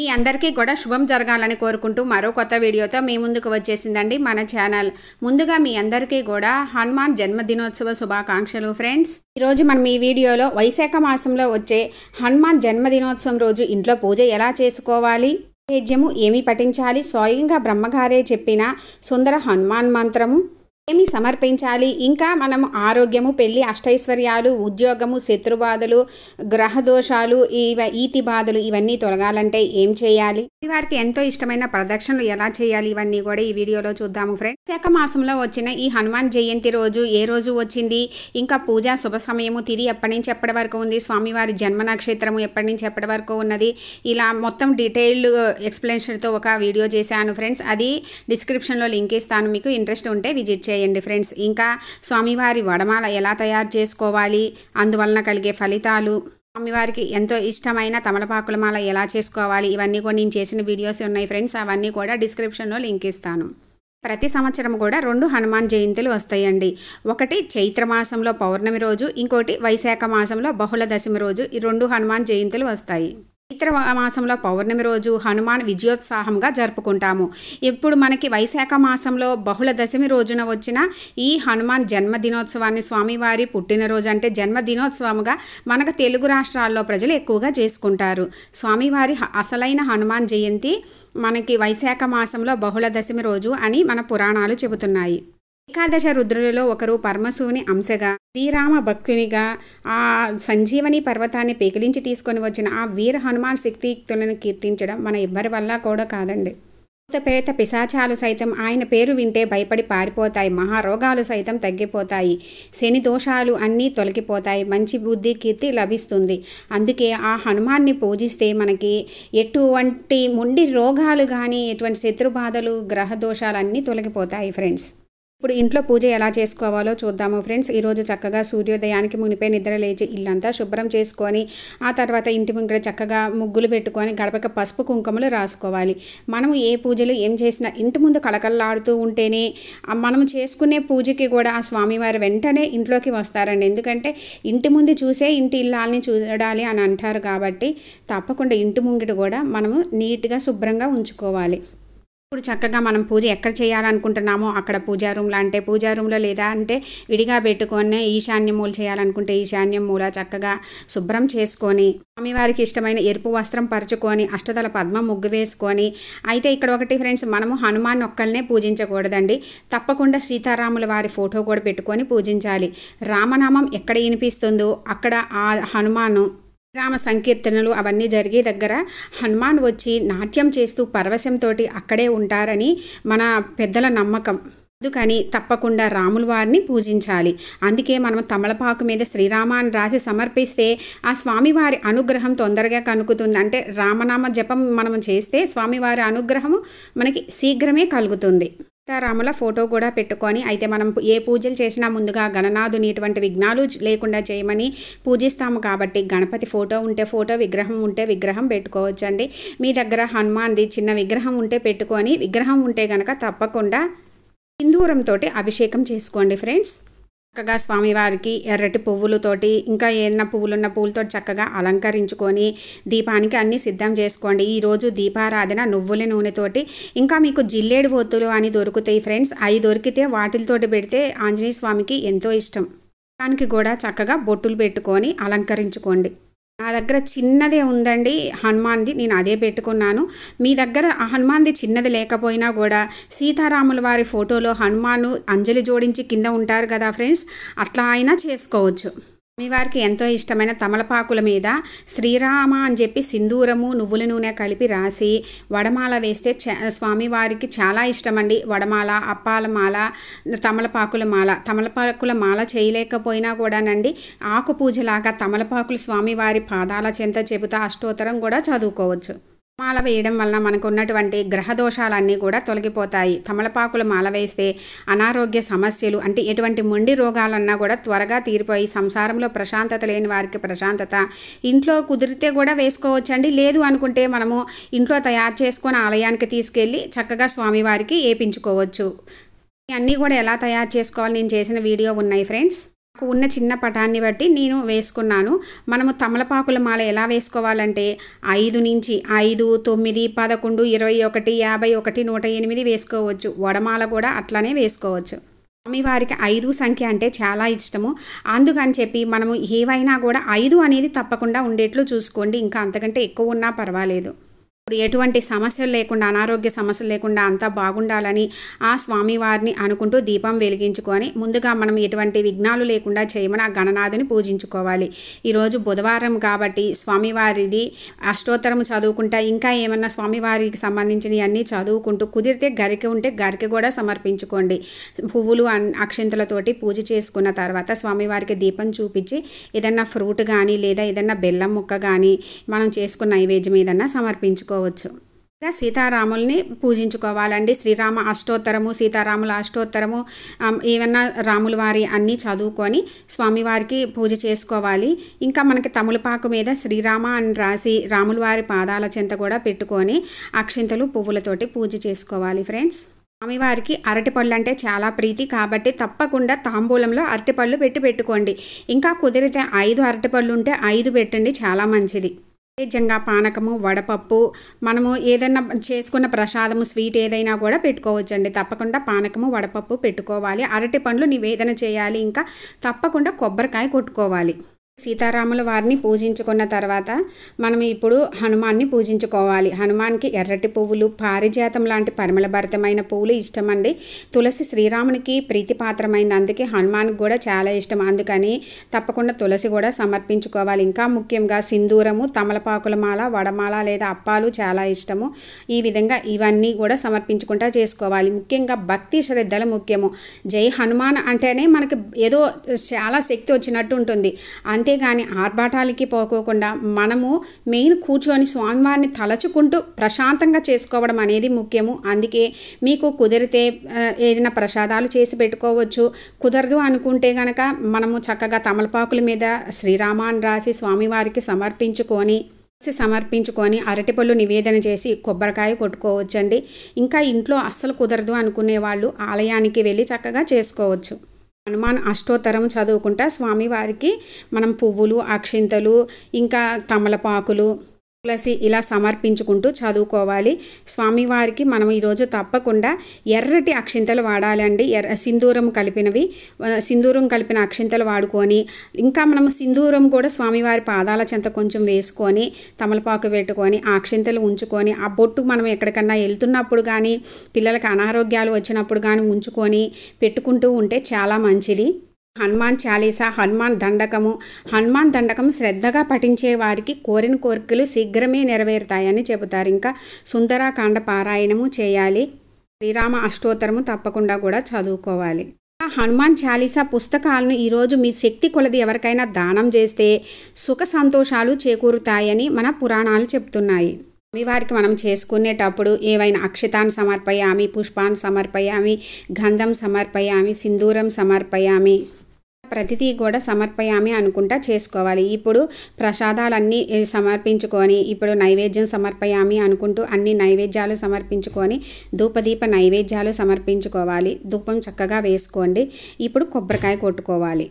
మీ అందరికీ కూడా శుభం జరగాలని కోరుకుంటూ మరో కొత్త వీడియోతో మీ ముందుకు వచ్చేసిందండి మన ఛానల్ ముందుగా మీ అందరికీ కూడా హనుమాన్ జన్మదినోత్సవ శుభాకాంక్షలు ఫ్రెండ్స్ ఈరోజు మనం ఈ వీడియోలో వైశాఖ మాసంలో వచ్చే హనుమాన్ జన్మదినోత్సవం రోజు ఇంట్లో పూజ ఎలా చేసుకోవాలి తేజము ఏమి పఠించాలి స్వయంగా బ్రహ్మగారే చెప్పిన సుందర హనుమాన్ మంత్రము ఏమి సమర్పించాలి ఇంకా మనం ఆరోగ్యము పెళ్ళి అష్టైశ్వర్యాలు ఉద్యోగము శత్రుబాధలు గ్రహదోషాలు ఇవ ఈతి బాధలు ఇవన్నీ తొలగాలంటే ఏం చేయాలి వారికి ఎంతో ఇష్టమైన ప్రదక్షిణలు ఎలా చేయాలి ఇవన్నీ కూడా ఈ వీడియోలో చూద్దాము ఫ్రెండ్స్ శాఖ మాసంలో వచ్చిన ఈ హనుమాన్ జయంతి రోజు ఏ రోజు వచ్చింది ఇంకా పూజ శుభ సమయము తిది ఎప్పటి నుంచి ఎప్పటి వరకు ఉంది స్వామివారి జన్మ నక్షత్రము ఎప్పటి నుంచి ఎప్పటి వరకు ఉన్నది ఇలా మొత్తం డీటెయిల్డ్ ఎక్స్ప్లెనేషన్తో ఒక వీడియో చేశాను ఫ్రెండ్స్ అది డిస్క్రిప్షన్లో లింక్ ఇస్తాను మీకు ఇంట్రెస్ట్ ఉంటే విజిట్ చేయండి చేయండి ఫ్రెండ్స్ ఇంకా స్వామివారి వడమాల ఎలా తయారు చేసుకోవాలి అందువలన కలిగే ఫలితాలు స్వామివారికి ఎంతో ఇష్టమైన తమలపాకుల మాల ఎలా చేసుకోవాలి ఇవన్నీ కూడా నేను చేసిన వీడియోస్ ఉన్నాయి ఫ్రెండ్స్ అవన్నీ కూడా డిస్క్రిప్షన్లో లింక్ ఇస్తాను ప్రతి సంవత్సరం కూడా రెండు హనుమాన్ జయంతులు వస్తాయండి ఒకటి చైత్ర మాసంలో పౌర్ణమి రోజు ఇంకోటి వైశాఖ మాసంలో బహుళ దశమి రోజు ఈ రెండు హనుమాన్ జయంతులు వస్తాయి చైత్ర మాసంలో పౌర్ణమి రోజు హనుమాన్ విజయోత్సాహంగా జరుపుకుంటాము ఇప్పుడు మనకి వైశాఖ మాసంలో బహుళ దశమి రోజున వచ్చిన ఈ హనుమాన్ జన్మదినోత్సవాన్ని స్వామివారి పుట్టినరోజు అంటే జన్మదినోత్సవముగా మనకు తెలుగు రాష్ట్రాల్లో ప్రజలు ఎక్కువగా చేసుకుంటారు స్వామివారి అసలైన హనుమాన్ జయంతి మనకి వైశాఖ మాసంలో బహుళ దశమి రోజు అని మన పురాణాలు చెబుతున్నాయి ఏకాదశ రుద్రులలో ఒకరు పరమశివుని అంశగా శ్రీరామ భక్తునిగా ఆ సంజీవని పర్వతాన్ని పెకిలించి తీసుకొని వచ్చిన ఆ వీర హనుమాన్ శక్తియుక్తులను కీర్తించడం మన ఇబ్బరి వల్ల కూడా కాదండి ప్రేత పిశాచాలు సైతం ఆయన పేరు వింటే భయపడి పారిపోతాయి మహారోగాలు సైతం తగ్గిపోతాయి శని దోషాలు అన్నీ తొలగిపోతాయి మంచి బుద్ధి కీర్తి లభిస్తుంది అందుకే ఆ హనుమాన్ని పూజిస్తే మనకి ఎటువంటి మొండి రోగాలు కానీ ఎటువంటి శత్రు బాధలు గ్రహ దోషాలు అన్నీ తొలగిపోతాయి ఫ్రెండ్స్ ఇప్పుడు ఇంట్లో పూజ ఎలా చేసుకోవాలో చూద్దాము ఫ్రెండ్స్ ఈరోజు చక్కగా సూర్యోదయానికి మునిపోయి నిద్ర లేచి ఇల్లంతా శుభ్రం చేసుకొని ఆ తర్వాత ఇంటి ముంగడ చక్కగా ముగ్గులు పెట్టుకొని గడపక పసుపు కుంకుమలు రాసుకోవాలి మనము ఏ పూజలు ఏం చేసినా ఇంటి ముందు కళకళలాడుతూ ఉంటేనే మనం చేసుకునే పూజకి కూడా ఆ స్వామివారు వెంటనే ఇంట్లోకి వస్తారండి ఎందుకంటే ఇంటి ముందు చూసే ఇంటి ఇల్లాలని చూడాలి అని అంటారు కాబట్టి తప్పకుండా ఇంటి ముంగిట కూడా మనము నీట్గా శుభ్రంగా ఉంచుకోవాలి ఇప్పుడు చక్కగా మనం పూజ ఎక్కడ చేయాలనుకుంటున్నామో అక్కడ పూజా రూమ్లో అంటే పూజా రూమ్లో లేదా అంటే విడిగా పెట్టుకొని ఈశాన్య మూల చేయాలనుకుంటే ఈశాన్య మూల చక్కగా శుభ్రం చేసుకొని స్వామివారికి ఇష్టమైన ఎరుపు వస్త్రం పరుచుకొని అష్టదల పద్మ ముగ్గు వేసుకొని అయితే ఇక్కడ ఒకటి ఫ్రెండ్స్ మనము హనుమాన్ ఒక్కల్నే పూజించకూడదండి తప్పకుండా సీతారాముల వారి ఫోటో కూడా పెట్టుకొని పూజించాలి రామనామం ఎక్కడ వినిపిస్తుందో అక్కడ ఆ హనుమాను రామ సంకీర్తనలు అవన్నీ జరిగే దగ్గర హనుమాన్ వచ్చి నాట్యం చేస్తూ పరవశంతో అక్కడే ఉంటారని మన పెద్దల నమ్మకం అందుకని తప్పకుండా రాముల వారిని పూజించాలి అందుకే మనం తమలపాకు మీద శ్రీరామాన్ని రాసి సమర్పిస్తే ఆ స్వామివారి అనుగ్రహం తొందరగా కనుకుతుంది అంటే రామనామ జపం మనం చేస్తే స్వామివారి అనుగ్రహము మనకి శీఘ్రమే కలుగుతుంది సీతారాముల ఫోటో కూడా పెట్టుకొని అయితే మనం ఏ పూజలు చేసినా ముందుగా గణనాథుని ఇటువంటి విఘ్నాలు లేకుండా చేయమని పూజిస్తాము కాబట్టి గణపతి ఫోటో ఉంటే ఫోటో విగ్రహం ఉంటే విగ్రహం పెట్టుకోవచ్చండి మీ దగ్గర హనుమాన్ది చిన్న విగ్రహం ఉంటే పెట్టుకొని విగ్రహం ఉంటే కనుక తప్పకుండా సింధూరంతో అభిషేకం చేసుకోండి ఫ్రెండ్స్ చక్కగా స్వామివారికి ఎర్రటి పువ్వులతోటి ఇంకా ఏదైనా పువ్వులున్న పువ్వులతో చక్కగా అలంకరించుకొని దీపానికి అన్నీ సిద్ధం చేసుకోండి ఈరోజు దీపారాధన నువ్వుల నూనెతోటి ఇంకా మీకు జిల్లేడు ఒత్తులు అని దొరుకుతాయి ఫ్రెండ్స్ అవి దొరికితే వాటితోటి పెడితే ఆంజనేయ స్వామికి ఎంతో ఇష్టం దానికి కూడా చక్కగా బొట్టులు పెట్టుకొని అలంకరించుకోండి నా దగ్గర చిన్నదే ఉందండి హనుమాన్ది నేను అదే పెట్టుకున్నాను మీ దగ్గర హనుమాన్ది చిన్నది లేకపోయినా కూడా సీతారాముల వారి ఫోటోలో హనుమాను అంజలి జోడించి కింద ఉంటారు కదా ఫ్రెండ్స్ అట్లా అయినా చేసుకోవచ్చు స్వామివారికి ఎంతో ఇష్టమైన తమలపాకుల మీద శ్రీరామ అని చెప్పి సింధూరము నువ్వుల నూనె కలిపి రాసి వడమాల వేస్తే స్వామివారికి చాలా ఇష్టమండి వడమాల అప్పాల మాల తమలపాకుల మాల తమలపాకుల మాల చేయలేకపోయినా కూడానండి ఆకు పూజలాగా తమలపాకులు స్వామివారి పాదాల చెంత చెబుతా అష్టోత్తరం కూడా చదువుకోవచ్చు మాల వేయడం వలన మనకు ఉన్నటువంటి గ్రహ దోషాలన్నీ కూడా తొలగిపోతాయి తమలపాకులు మాల వేస్తే అనారోగ్య సమస్యలు అంటే ఎటువంటి మొండి రోగాలన్నా కూడా త్వరగా తీరిపోయి సంసారంలో ప్రశాంతత లేని వారికి ప్రశాంతత ఇంట్లో కుదిరితే కూడా వేసుకోవచ్చండి లేదు అనుకుంటే మనము ఇంట్లో తయారు చేసుకొని ఆలయానికి తీసుకెళ్ళి చక్కగా స్వామివారికి ఏపించుకోవచ్చు అన్నీ కూడా ఎలా తయారు చేసుకోవాలి నేను చేసిన వీడియో ఉన్నాయి ఫ్రెండ్స్ నాకు ఉన్న చిన్న పటాన్ని బట్టి నేను వేసుకున్నాను మనము తమలపాకుల మాల ఎలా వేసుకోవాలంటే ఐదు నుంచి ఐదు తొమ్మిది పదకొండు ఇరవై ఒకటి యాభై ఒకటి నూట ఎనిమిది వేసుకోవచ్చు వడమాల కూడా అట్లానే వేసుకోవచ్చు స్వామివారికి ఐదు సంఖ్య అంటే చాలా ఇష్టము అందుకని చెప్పి మనము ఏవైనా కూడా ఐదు అనేది తప్పకుండా ఉండేట్లు చూసుకోండి ఇంకా అంతకంటే ఎక్కువ ఉన్నా పర్వాలేదు ఇప్పుడు ఎటువంటి సమస్యలు లేకుండా అనారోగ్య సమస్యలు లేకుండా అంతా బాగుండాలని ఆ స్వామివారిని అనుకుంటూ దీపం వెలిగించుకొని ముందుగా మనం ఎటువంటి విఘ్నాలు లేకుండా చేయమని ఆ గణనాథుని పూజించుకోవాలి ఈరోజు బుధవారం కాబట్టి స్వామివారిది అష్టోత్తరం చదువుకుంటా ఇంకా ఏమన్నా స్వామివారికి సంబంధించినవి అన్నీ చదువుకుంటూ కుదిరితే గరిక ఉంటే గరిక కూడా సమర్పించుకోండి పువ్వులు అక్షింతలతోటి పూజ చేసుకున్న తర్వాత స్వామివారికి దీపం చూపించి ఏదన్నా ఫ్రూట్ కానీ లేదా ఏదన్నా బెల్లం ముక్క కానీ మనం చేసుకున్న నైవేద్యం ఏదన్నా సమర్పించుకో చేసుకోవచ్చు ఇంకా సీతారాముల్ని పూజించుకోవాలండి శ్రీరామ అష్టోత్తరము సీతారాముల అష్టోత్తరము ఏమన్నా రాముల వారి అన్నీ చదువుకొని స్వామివారికి పూజ చేసుకోవాలి ఇంకా మనకి తములపాకు మీద శ్రీరామ అని రాసి రాముల వారి పాదాల చెంత కూడా పెట్టుకొని అక్షింతలు పువ్వులతోటి పూజ చేసుకోవాలి ఫ్రెండ్స్ స్వామివారికి అరటిపళ్ళు అంటే చాలా ప్రీతి కాబట్టి తప్పకుండా తాంబూలంలో అరటిపళ్ళు పెట్టి పెట్టుకోండి ఇంకా కుదిరితే ఐదు అరటిపళ్ళు ఉంటే ఐదు పెట్టండి చాలా మంచిది నైవేద్యంగా పానకము వడపప్పు మనము ఏదైనా చేసుకున్న ప్రసాదము స్వీట్ ఏదైనా కూడా పెట్టుకోవచ్చండి తప్పకుండా పానకము వడపప్పు పెట్టుకోవాలి అరటి పండ్లు నీవేదన చేయాలి ఇంకా తప్పకుండా కొబ్బరికాయ కొట్టుకోవాలి సీతారాముల వారిని పూజించుకున్న తర్వాత మనం ఇప్పుడు హనుమాన్ని పూజించుకోవాలి హనుమాన్కి ఎర్రటి పువ్వులు పారిజాతం లాంటి పరిమళభరితమైన పువ్వులు ఇష్టమండి తులసి శ్రీరామునికి ప్రీతిపాత్రమైంది అందుకే హనుమాన్కి కూడా చాలా ఇష్టం అందుకని తప్పకుండా తులసి కూడా సమర్పించుకోవాలి ఇంకా ముఖ్యంగా సింధూరము తమలపాకుల మాల వడమాల లేదా అప్పాలు చాలా ఇష్టము ఈ విధంగా ఇవన్నీ కూడా సమర్పించుకుంటా చేసుకోవాలి ముఖ్యంగా భక్తి శ్రద్ధలు ముఖ్యము జై హనుమాన్ అంటేనే మనకి ఏదో చాలా శక్తి వచ్చినట్టు ఉంటుంది అంతేగాని ఆర్భాటాలకి పోకోకుండా మనము మెయిన్ కూర్చొని స్వామివారిని తలచుకుంటూ ప్రశాంతంగా చేసుకోవడం అనేది ముఖ్యము అందుకే మీకు కుదిరితే ఏదైనా ప్రసాదాలు చేసి పెట్టుకోవచ్చు కుదరదు అనుకుంటే గనక మనము చక్కగా తమలపాకుల మీద శ్రీరామ అని రాసి స్వామివారికి సమర్పించుకొని సమర్పించుకొని అరటిపళ్ళు నివేదన చేసి కొబ్బరికాయ కొట్టుకోవచ్చండి ఇంకా ఇంట్లో అస్సలు కుదరదు అనుకునే వాళ్ళు ఆలయానికి వెళ్ళి చక్కగా చేసుకోవచ్చు హనుమాన్ అష్టోత్తరం చదువుకుంటా స్వామివారికి మనం పువ్వులు అక్షింతలు ఇంకా తమలపాకులు తులసి ఇలా సమర్పించుకుంటూ చదువుకోవాలి స్వామివారికి మనం ఈరోజు తప్పకుండా ఎర్రటి అక్షింతలు వాడాలండి ఎర్ర సింధూరం కలిపినవి సింధూరం కలిపిన అక్షింతలు వాడుకొని ఇంకా మనం సింధూరం కూడా స్వామివారి పాదాల చెంత కొంచెం వేసుకొని తమలపాకు పెట్టుకొని ఆ అక్షింతలు ఉంచుకొని ఆ బొట్టు మనం ఎక్కడికన్నా వెళ్తున్నప్పుడు కానీ పిల్లలకి అనారోగ్యాలు వచ్చినప్పుడు కానీ ఉంచుకొని పెట్టుకుంటూ ఉంటే చాలా మంచిది హనుమాన్ చాలీసా హనుమాన్ దండకము హనుమాన్ దండకం శ్రద్ధగా పఠించే వారికి కోరిన కోరికలు శీఘ్రమే నెరవేరుతాయని చెబుతారు ఇంకా సుందరాకాండ పారాయణము చేయాలి శ్రీరామ అష్టోత్తరము తప్పకుండా కూడా చదువుకోవాలి హనుమాన్ చాలీసా పుస్తకాలను ఈరోజు మీ శక్తి కొలది ఎవరికైనా దానం చేస్తే సుఖ సంతోషాలు చేకూరుతాయని మన పురాణాలు చెప్తున్నాయి వారికి మనం చేసుకునేటప్పుడు ఏవైనా అక్షతాన్ని సమర్పయామి పుష్పాన్ని సమర్పయామి గంధం సమర్పయామి సింధూరం సమర్పయామి ప్రతిదీ కూడా సమర్పయామి అనుకుంటా చేసుకోవాలి ఇప్పుడు ప్రసాదాలన్నీ సమర్పించుకొని ఇప్పుడు నైవేద్యం సమర్పయామి అనుకుంటూ అన్ని నైవేద్యాలు సమర్పించుకొని ధూపదీప నైవేద్యాలు సమర్పించుకోవాలి ధూపం చక్కగా వేసుకోండి ఇప్పుడు కొబ్బరికాయ కొట్టుకోవాలి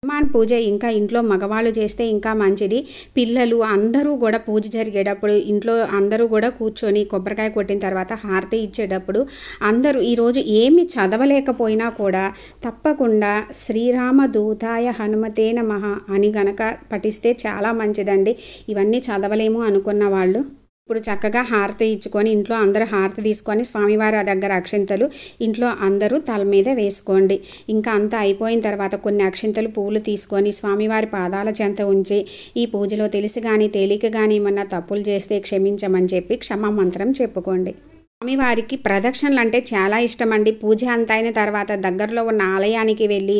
హనుమాన్ పూజ ఇంకా ఇంట్లో మగవాళ్ళు చేస్తే ఇంకా మంచిది పిల్లలు అందరూ కూడా పూజ జరిగేటప్పుడు ఇంట్లో అందరూ కూడా కూర్చొని కొబ్బరికాయ కొట్టిన తర్వాత హారతి ఇచ్చేటప్పుడు అందరూ ఈరోజు ఏమి చదవలేకపోయినా కూడా తప్పకుండా శ్రీరామ దూతాయ హనుమతే నమ అని గనక పఠిస్తే చాలా మంచిదండి ఇవన్నీ చదవలేము అనుకున్న వాళ్ళు ఇప్పుడు చక్కగా హారతి ఇచ్చుకొని ఇంట్లో అందరూ హారతి తీసుకొని స్వామివారి దగ్గర అక్షింతలు ఇంట్లో అందరూ తల మీద వేసుకోండి ఇంకా అంతా అయిపోయిన తర్వాత కొన్ని అక్షింతలు పూలు తీసుకొని స్వామివారి పాదాల చెంత ఉంచి ఈ పూజలో తెలిసి కానీ తేలిక కానీ ఏమన్నా తప్పులు చేస్తే క్షమించమని చెప్పి మంత్రం చెప్పుకోండి స్వామివారికి ప్రదక్షిణలు అంటే చాలా ఇష్టం అండి పూజ అంత అయిన తర్వాత దగ్గరలో ఉన్న ఆలయానికి వెళ్ళి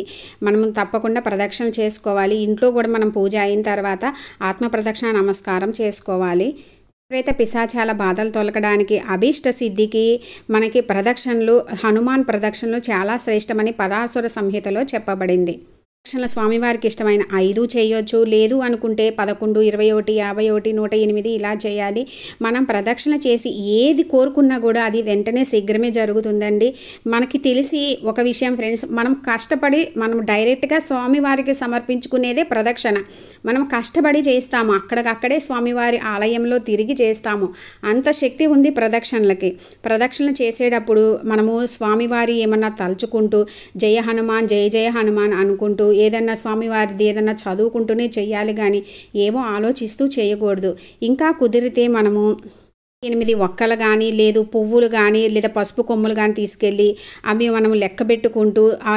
మనం తప్పకుండా ప్రదక్షిణ చేసుకోవాలి ఇంట్లో కూడా మనం పూజ అయిన తర్వాత ఆత్మ ప్రదక్షిణ నమస్కారం చేసుకోవాలి ప్రేత పిశాచాల బాధలు తొలగడానికి అభీష్ట సిద్ధికి మనకి ప్రదక్షిణలు హనుమాన్ ప్రదక్షిణలు చాలా శ్రేష్టమని పరాసుర సంహితలో చెప్పబడింది ఆప్షన్ల స్వామివారికి ఇష్టమైన ఐదు చేయొచ్చు లేదు అనుకుంటే పదకొండు ఇరవై ఒకటి యాభై ఒకటి నూట ఎనిమిది ఇలా చేయాలి మనం ప్రదక్షిణ చేసి ఏది కోరుకున్నా కూడా అది వెంటనే శీఘ్రమే జరుగుతుందండి మనకి తెలిసి ఒక విషయం ఫ్రెండ్స్ మనం కష్టపడి మనం డైరెక్ట్గా స్వామివారికి సమర్పించుకునేదే ప్రదక్షిణ మనం కష్టపడి చేస్తాము అక్కడికక్కడే స్వామివారి ఆలయంలో తిరిగి చేస్తాము అంత శక్తి ఉంది ప్రదక్షిణలకి ప్రదక్షిణ చేసేటప్పుడు మనము స్వామివారి ఏమన్నా తలుచుకుంటూ జయ హనుమాన్ జయ జయ హనుమాన్ అనుకుంటూ ఏదన్నా స్వామివారిది ఏదన్నా చదువుకుంటూనే చేయాలి కానీ ఏమో ఆలోచిస్తూ చేయకూడదు ఇంకా కుదిరితే మనము ఎనిమిది ఒక్కలు కానీ లేదు పువ్వులు కానీ లేదా పసుపు కొమ్ములు కానీ తీసుకెళ్ళి అవి మనం లెక్క పెట్టుకుంటూ ఆ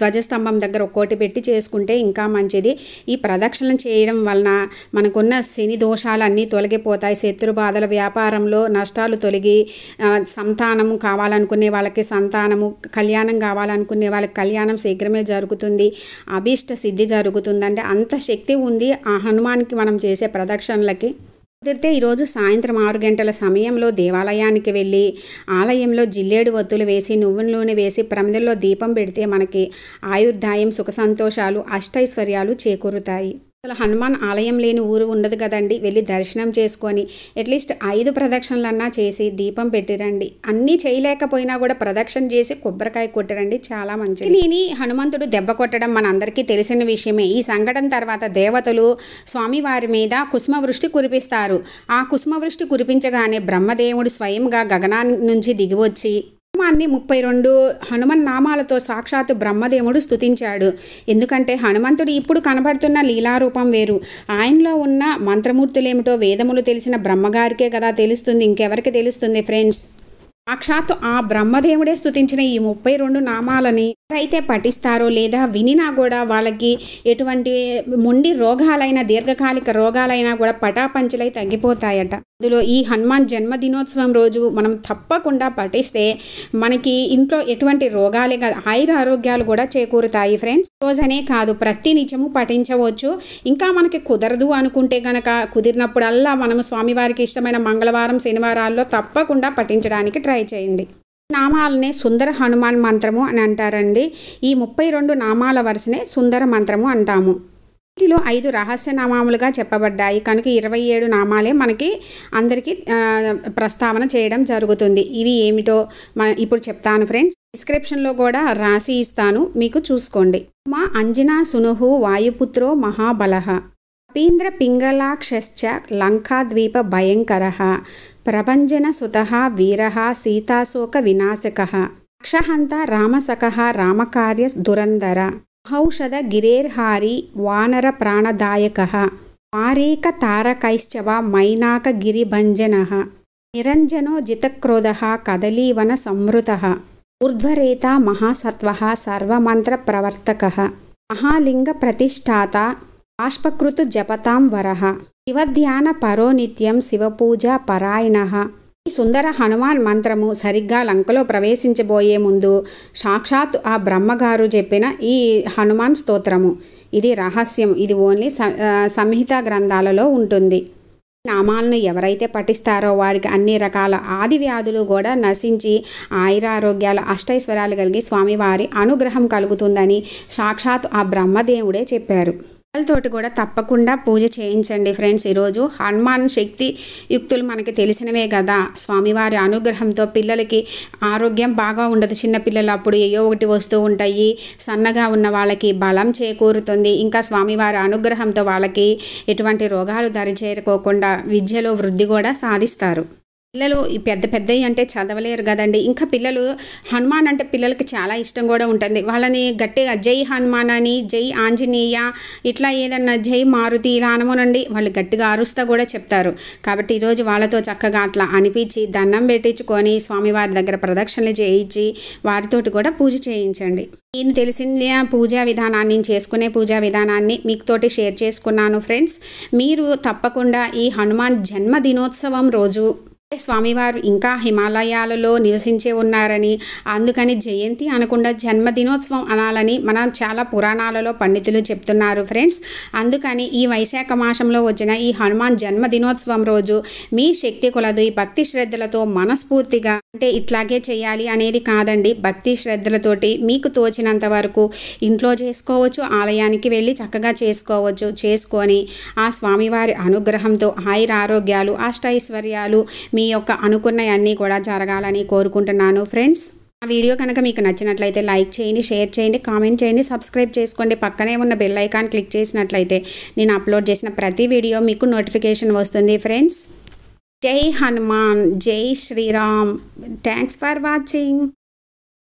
ధ్వజస్తంభం దగ్గర ఒక్కోటి పెట్టి చేసుకుంటే ఇంకా మంచిది ఈ ప్రదక్షిణ చేయడం వలన మనకున్న శని దోషాలు అన్నీ తొలగిపోతాయి శత్రు బాధల వ్యాపారంలో నష్టాలు తొలగి సంతానము కావాలనుకునే వాళ్ళకి సంతానము కళ్యాణం కావాలనుకునే వాళ్ళకి కళ్యాణం శీఘ్రమే జరుగుతుంది అభీష్ట సిద్ధి జరుగుతుందంటే అంత శక్తి ఉంది ఆ హనుమాన్కి మనం చేసే ప్రదక్షిణలకి కుదిరితే ఈరోజు సాయంత్రం ఆరు గంటల సమయంలో దేవాలయానికి వెళ్ళి ఆలయంలో జిల్లేడు ఒత్తులు వేసి నువ్వుల నూనె వేసి ప్రమిదల్లో దీపం పెడితే మనకి ఆయుర్దాయం సుఖ సంతోషాలు అష్టైశ్వర్యాలు చేకూరుతాయి అసలు హనుమాన్ ఆలయం లేని ఊరు ఉండదు కదండి వెళ్ళి దర్శనం చేసుకొని అట్లీస్ట్ ఐదు ప్రదక్షిణలన్నా చేసి దీపం పెట్టిరండి అన్నీ చేయలేకపోయినా కూడా ప్రదక్షిణ చేసి కొబ్బరికాయ కొట్టిరండి చాలా మంచిది నేను హనుమంతుడు దెబ్బ కొట్టడం అందరికీ తెలిసిన విషయమే ఈ సంఘటన తర్వాత దేవతలు స్వామివారి మీద కుసుమవృష్టి కురిపిస్తారు ఆ కుసుమవృష్టి కురిపించగానే బ్రహ్మదేవుడు స్వయంగా గగనాన్ని నుంచి దిగివచ్చి హనుమాన్ని ముప్పై రెండు హనుమన్ నామాలతో సాక్షాత్ బ్రహ్మదేవుడు స్థుతించాడు ఎందుకంటే హనుమంతుడు ఇప్పుడు కనబడుతున్న లీలారూపం వేరు ఆయనలో ఉన్న మంత్రమూర్తులేమిటో వేదములు తెలిసిన బ్రహ్మగారికే కదా తెలుస్తుంది ఇంకెవరికి తెలుస్తుంది ఫ్రెండ్స్ సాక్షాత్ ఆ బ్రహ్మదేవుడే స్థుతించిన ఈ ముప్పై రెండు నామాలని ఎవరైతే పఠిస్తారో లేదా వినినా కూడా వాళ్ళకి ఎటువంటి మొండి రోగాలైన దీర్ఘకాలిక రోగాలైనా కూడా పటాపంచలై తగ్గిపోతాయట అందులో ఈ హనుమాన్ జన్మదినోత్సవం రోజు మనం తప్పకుండా పఠిస్తే మనకి ఇంట్లో ఎటువంటి రోగాలే కాదు ఆయుర ఆరోగ్యాలు కూడా చేకూరుతాయి ఫ్రెండ్స్ రోజనే కాదు ప్రతి నిజము పఠించవచ్చు ఇంకా మనకి కుదరదు అనుకుంటే గనక కుదిరినప్పుడల్లా మనం స్వామివారికి ఇష్టమైన మంగళవారం శనివారాల్లో తప్పకుండా పఠించడానికి ట్రై చేయండి నామాలనే సుందర హనుమాన్ మంత్రము అని అంటారండి ఈ ముప్పై రెండు నామాల వరుసనే సుందర మంత్రము అంటాము వీటిలో ఐదు రహస్య నామాములుగా చెప్పబడ్డాయి కనుక ఇరవై ఏడు నామాలే మనకి అందరికీ ప్రస్తావన చేయడం జరుగుతుంది ఇవి ఏమిటో మన ఇప్పుడు చెప్తాను ఫ్రెండ్స్ డిస్క్రిప్షన్లో కూడా రాసి ఇస్తాను మీకు చూసుకోండి మా అంజనా సునుహు వాయుపుత్రో మహాబలహ అపీంద్ర పింగళాక్షశ్చ ద్వీప భయంకర ప్రభంజన సుత వీర సీతాశోక వినాశక అక్షహంత రామసఖ రామకార్య దురంధర ಔಷಧ ಗಿರೇರ್ಹಾರಿ ವಾನರ ಪ್ರಾಣದಾಯಕಃ ಮಾರೇಕ ತಾರಕೈಶ್ಚವ ಮೈನಾಕ ಗಿರಿಭಂಜನ ನಿರಂಜನೋ ಜಿತಕ್ರೋಧ ಕದಲೀವನ ಸಂವೃತ ಊರ್ಧ್ವರೇತ ಮಹಾಸತ್ವಃ ಪ್ರವರ್ತಕ ಮಹಾಲಿಂಗ ಪ್ರತಿಷ್ಠಾತ ಬಾಷ್ಪಕೃತು ಜಪತಾಂ ವರಃ ಶಿವಧ್ಯಾನ ಪರೋ ನಿತ್ಯಂ ಶಿವಪೂಜಾ ಪರಾಯಣ ఈ సుందర హనుమాన్ మంత్రము సరిగ్గా లంకలో ప్రవేశించబోయే ముందు సాక్షాత్ ఆ బ్రహ్మగారు చెప్పిన ఈ హనుమాన్ స్తోత్రము ఇది రహస్యం ఇది ఓన్లీ సంహిత గ్రంథాలలో ఉంటుంది నామాలను ఎవరైతే పఠిస్తారో వారికి అన్ని రకాల ఆది వ్యాధులు కూడా నశించి ఆయురారోగ్యాలు అష్టైశ్వర్యాలు కలిగి స్వామివారి అనుగ్రహం కలుగుతుందని సాక్షాత్ ఆ బ్రహ్మదేవుడే చెప్పారు తోటి కూడా తప్పకుండా పూజ చేయించండి ఫ్రెండ్స్ ఈరోజు హనుమాన్ శక్తి యుక్తులు మనకి తెలిసినవే కదా స్వామివారి అనుగ్రహంతో పిల్లలకి ఆరోగ్యం బాగా ఉండదు చిన్నపిల్లలు అప్పుడు ఏయో ఒకటి వస్తూ ఉంటాయి సన్నగా ఉన్న వాళ్ళకి బలం చేకూరుతుంది ఇంకా స్వామివారి అనుగ్రహంతో వాళ్ళకి ఎటువంటి రోగాలు దరిచేరుకోకుండా విద్యలో వృద్ధి కూడా సాధిస్తారు పిల్లలు ఈ పెద్ద పెద్దవి అంటే చదవలేరు కదండి ఇంకా పిల్లలు హనుమాన్ అంటే పిల్లలకి చాలా ఇష్టం కూడా ఉంటుంది వాళ్ళని గట్టిగా జై హనుమాన్ అని జై ఆంజనేయ ఇట్లా ఏదన్నా జై మారుతి ఇలా అనమోనండి వాళ్ళు గట్టిగా అరుస్తా కూడా చెప్తారు కాబట్టి ఈరోజు వాళ్ళతో చక్కగా అట్లా అనిపించి దండం పెట్టించుకొని స్వామివారి దగ్గర ప్రదక్షిణలు చేయించి వారితోటి కూడా పూజ చేయించండి నేను తెలిసింది పూజా విధానాన్ని చేసుకునే పూజా విధానాన్ని మీకుతోటి షేర్ చేసుకున్నాను ఫ్రెండ్స్ మీరు తప్పకుండా ఈ హనుమాన్ దినోత్సవం రోజు స్వామివారు ఇంకా హిమాలయాలలో నివసించే ఉన్నారని అందుకని జయంతి అనకుండా జన్మదినోత్సవం అనాలని మన చాలా పురాణాలలో పండితులు చెప్తున్నారు ఫ్రెండ్స్ అందుకని ఈ వైశాఖ మాసంలో వచ్చిన ఈ హనుమాన్ జన్మదినోత్సవం రోజు మీ శక్తి ఈ భక్తి శ్రద్ధలతో మనస్ఫూర్తిగా అంటే ఇట్లాగే చేయాలి అనేది కాదండి భక్తి శ్రద్ధలతోటి మీకు తోచినంత వరకు ఇంట్లో చేసుకోవచ్చు ఆలయానికి వెళ్ళి చక్కగా చేసుకోవచ్చు చేసుకొని ఆ స్వామివారి అనుగ్రహంతో ఆయుర ఆరోగ్యాలు అష్టైశ్వర్యాలు మీ మీ యొక్క అనుకున్నవన్నీ కూడా జరగాలని కోరుకుంటున్నాను ఫ్రెండ్స్ ఆ వీడియో కనుక మీకు నచ్చినట్లయితే లైక్ చేయండి షేర్ చేయండి కామెంట్ చేయండి సబ్స్క్రైబ్ చేసుకోండి పక్కనే ఉన్న బెల్ ఐకాన్ క్లిక్ చేసినట్లయితే నేను అప్లోడ్ చేసిన ప్రతి వీడియో మీకు నోటిఫికేషన్ వస్తుంది ఫ్రెండ్స్ జై హనుమాన్ జై శ్రీరామ్ థ్యాంక్స్ ఫర్ వాచింగ్